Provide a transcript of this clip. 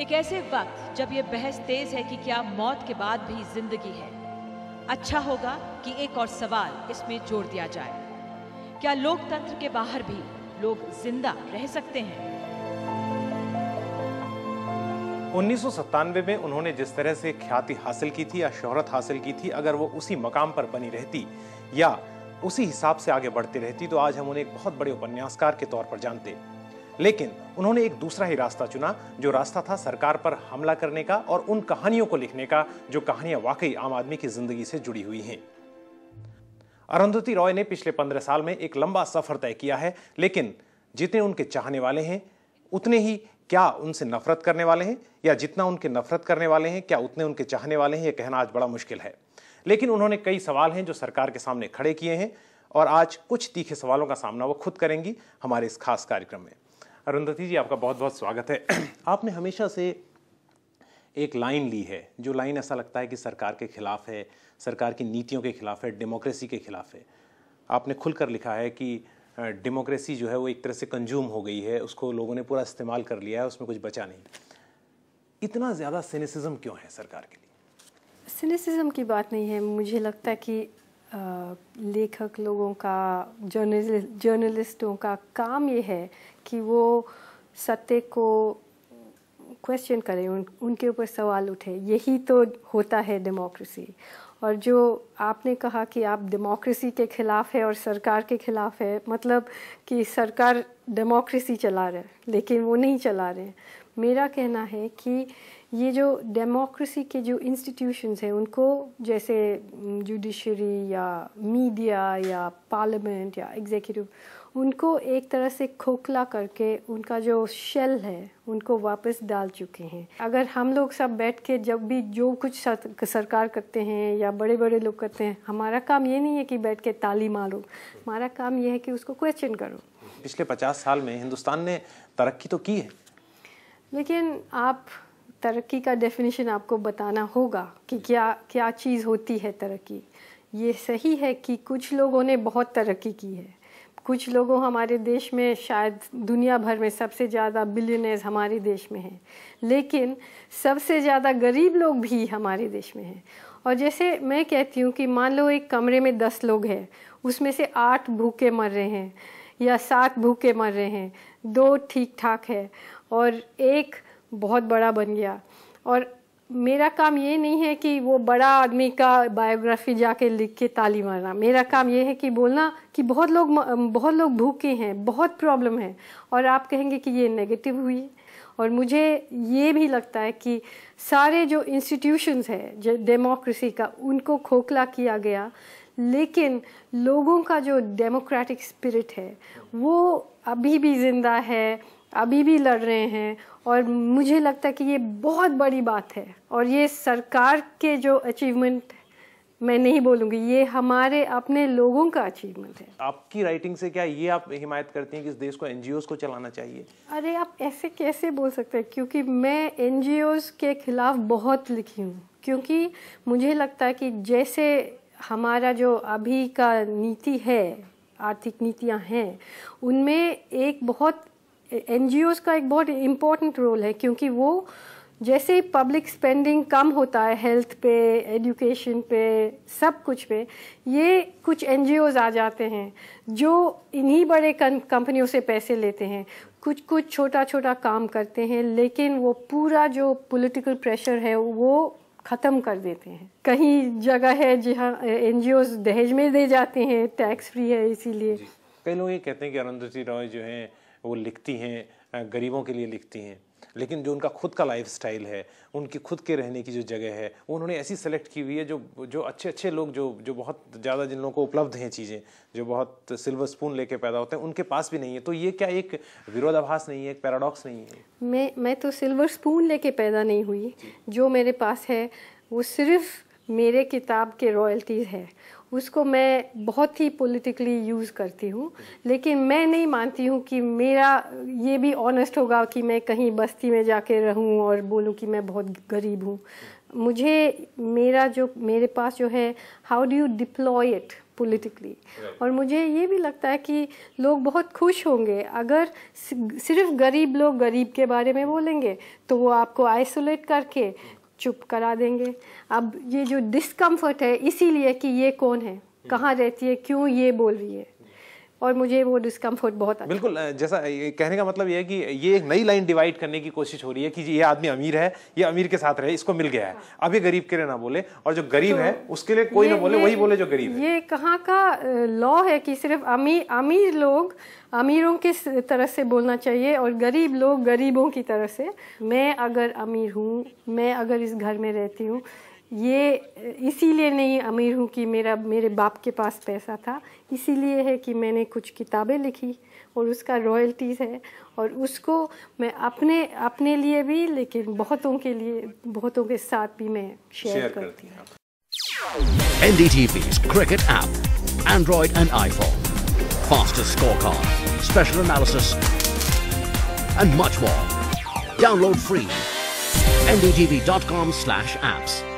एक ऐसे वक्त जब ये बहस तेज है कि क्या मौत के बाद भी जिंदगी है अच्छा होगा कि एक और सवाल इसमें जोड़ दिया जाए क्या लोकतंत्र के बाहर भी लोग जिंदा रह सकते हैं उन्नीस में उन्होंने जिस तरह से ख्याति हासिल की थी या शोहरत हासिल की थी अगर वो उसी मकाम पर बनी रहती या उसी हिसाब से आगे बढ़ती रहती तो आज हम उन्हें एक बहुत बड़े उपन्यासकार के तौर पर जानते हैं लेकिन उन्होंने एक दूसरा ही रास्ता चुना जो रास्ता था सरकार पर हमला करने का और उन कहानियों को लिखने का जो कहानियां वाकई आम आदमी की जिंदगी से जुड़ी हुई हैं अरुंधति रॉय ने पिछले पंद्रह साल में एक लंबा सफर तय किया है लेकिन जितने उनके चाहने वाले हैं उतने ही क्या उनसे नफरत करने वाले हैं या जितना उनके नफरत करने वाले हैं क्या उतने उनके चाहने वाले हैं यह कहना आज बड़ा मुश्किल है लेकिन उन्होंने कई सवाल हैं जो सरकार के सामने खड़े किए हैं और आज कुछ तीखे सवालों का सामना वो खुद करेंगी हमारे इस खास कार्यक्रम में अरुंधति जी आपका बहुत बहुत स्वागत है आपने हमेशा से एक लाइन ली है जो लाइन ऐसा लगता है कि सरकार के खिलाफ है सरकार की नीतियों के खिलाफ है डेमोक्रेसी के खिलाफ है आपने खुलकर लिखा है कि डेमोक्रेसी जो है वो एक तरह से कंज्यूम हो गई है उसको लोगों ने पूरा इस्तेमाल कर लिया है उसमें कुछ बचा नहीं इतना ज़्यादा सिनेसिज्म क्यों है सरकार के लिए सिनेसिज्म की बात नहीं है मुझे लगता है कि लेखक लोगों का जर्नलिस्ट जर्नलिस्टों का काम ये है कि वो सत्य को क्वेश्चन करें उन उनके ऊपर सवाल उठे यही तो होता है डेमोक्रेसी और जो आपने कहा कि आप डेमोक्रेसी के ख़िलाफ़ है और सरकार के ख़िलाफ़ है मतलब कि सरकार डेमोक्रेसी चला रहे लेकिन वो नहीं चला रहे मेरा कहना है कि ये जो डेमोक्रेसी के जो इंस्टीट्यूशंस हैं उनको जैसे जुडिशरी या मीडिया या पार्लियामेंट या एग्जीक्यूटिव उनको एक तरह से खोखला करके उनका जो शेल है उनको वापस डाल चुके हैं अगर हम लोग सब बैठ के जब भी जो कुछ सरकार करते हैं या बड़े बड़े लोग करते हैं हमारा काम ये नहीं है कि बैठ के ताली मारो हमारा काम ये है कि उसको क्वेश्चन करो पिछले पचास साल में हिंदुस्तान ने तरक्की तो की है लेकिन आप तरक्की का डेफिनेशन आपको बताना होगा कि क्या क्या चीज़ होती है तरक्की ये सही है कि कुछ लोगों ने बहुत तरक्की की है कुछ लोगों हमारे देश में शायद दुनिया भर में सबसे ज़्यादा बिलियनर्स हमारे देश में हैं लेकिन सबसे ज़्यादा गरीब लोग भी हमारे देश में हैं और जैसे मैं कहती हूँ कि मान लो एक कमरे में दस लोग हैं उसमें से आठ भूखे मर रहे हैं या सात भूखे मर रहे हैं दो ठीक ठाक है और एक बहुत बड़ा बन गया और मेरा काम ये नहीं है कि वो बड़ा आदमी का बायोग्राफी जाके लिख के ताली मारना मेरा काम ये है कि बोलना कि बहुत लोग बहुत लोग भूखे हैं बहुत प्रॉब्लम है और आप कहेंगे कि ये नेगेटिव हुई और मुझे ये भी लगता है कि सारे जो इंस्टीट्यूशंस है जो डेमोक्रेसी का उनको खोखला किया गया लेकिन लोगों का जो डेमोक्रेटिक स्पिरिट है वो अभी भी ज़िंदा है अभी भी लड़ रहे हैं और मुझे लगता है कि ये बहुत बड़ी बात है और ये सरकार के जो अचीवमेंट मैं नहीं बोलूँगी ये हमारे अपने लोगों का अचीवमेंट है आपकी राइटिंग से क्या ये आप हिमायत करती हैं कि इस देश को एन को चलाना चाहिए अरे आप ऐसे कैसे बोल सकते हैं क्योंकि मैं एन के खिलाफ बहुत लिखी हूँ क्योंकि मुझे लगता है कि जैसे हमारा जो अभी का नीति है आर्थिक नीतियाँ हैं उनमें एक बहुत एन का एक बहुत इम्पोर्टेंट रोल है क्योंकि वो जैसे पब्लिक स्पेंडिंग कम होता है हेल्थ पे एजुकेशन पे सब कुछ पे ये कुछ एन आ जाते हैं जो इन्हीं बड़े कंपनियों से पैसे लेते हैं कुछ कुछ छोटा छोटा काम करते हैं लेकिन वो पूरा जो पॉलिटिकल प्रेशर है वो ख़त्म कर देते हैं कहीं जगह है जहाँ एन दहेज में दे जाते हैं टैक्स फ्री है इसीलिए कई लोग ये कहते हैं कि अरुंधति रॉय जो है वो लिखती हैं गरीबों के लिए लिखती हैं लेकिन जो उनका खुद का लाइफ स्टाइल है उनकी खुद के रहने की जो जगह है वो उन्होंने ऐसी सेलेक्ट की हुई है जो जो अच्छे अच्छे लोग जो जो बहुत ज़्यादा जिन लोगों को उपलब्ध हैं चीज़ें जो बहुत सिल्वर स्पून लेके पैदा होते हैं उनके पास भी नहीं है तो ये क्या एक विरोधाभास नहीं है एक पैराडॉक्स नहीं है मैं मैं तो सिल्वर स्पून लेके पैदा नहीं हुई जो मेरे पास है वो सिर्फ मेरे किताब के रॉयल्टीज़ है उसको मैं बहुत ही पॉलिटिकली यूज़ करती हूँ लेकिन मैं नहीं मानती हूँ कि मेरा ये भी ऑनेस्ट होगा कि मैं कहीं बस्ती में जाके रहूँ और बोलूँ कि मैं बहुत गरीब हूँ मुझे मेरा जो मेरे पास जो है how do you deploy it politically और मुझे ये भी लगता है कि लोग बहुत खुश होंगे अगर सिर्फ गरीब लोग गरीब के बारे में बोलेंगे तो वो आपको आइसोलेट करके चुप करा देंगे अब ये जो डिस्कम्फर्ट है इसीलिए कि ये कौन है कहाँ रहती है क्यों ये बोल रही है और मुझे वो डिस्कम्फर्ट बहुत अच्छा बिल्कुल जैसा कहने का मतलब ये है कि ये एक नई लाइन डिवाइड करने की कोशिश हो रही है कि ये आदमी अमीर है ये अमीर के साथ रहे इसको मिल गया है हाँ। अब ये गरीब के लिए ना बोले और जो गरीब तो है उसके लिए कोई ना बोले वही बोले जो गरीब ये कहाँ का लॉ है कि सिर्फ अमीर अमीर लोग अमीरों के तरह से बोलना चाहिए और गरीब लोग गरीबों की तरह से मैं अगर अमीर हूँ मैं अगर इस घर में रहती हूँ ये इसीलिए नहीं अमीर हूँ कि मेरा मेरे बाप के पास पैसा था इसीलिए है कि मैंने कुछ किताबें लिखी और उसका रॉयल्टीज़ है और उसको मैं अपने अपने लिए भी लेकिन बहुतों के लिए बहुतों के साथ भी मैं शेयर, करती हूँ N D cricket app android and iPhone fastest scorecard, special analysis, and much more. Download free. ndtv.com slash apps.